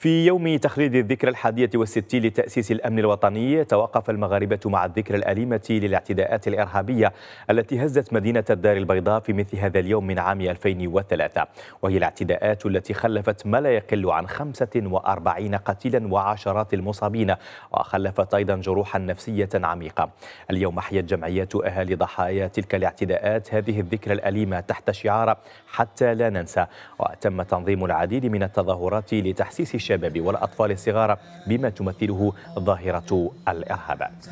في يوم تخليد الذكرى الحادية والستين لتأسيس الأمن الوطني توقف المغاربة مع الذكرى الأليمة للاعتداءات الإرهابية التي هزت مدينة الدار البيضاء في مثل هذا اليوم من عام 2003 وهي الاعتداءات التي خلفت ما لا يقل عن 45 قتيلا وعشرات المصابين وخلفت أيضا جروحا نفسية عميقة اليوم أحيت جمعيات أهالي ضحايا تلك الاعتداءات هذه الذكرى الأليمة تحت شعار حتى لا ننسى وتم تنظيم العديد من التظاهرات لتحسيس الشباب والأطفال الصغار بما تمثله ظاهرة الإرهابات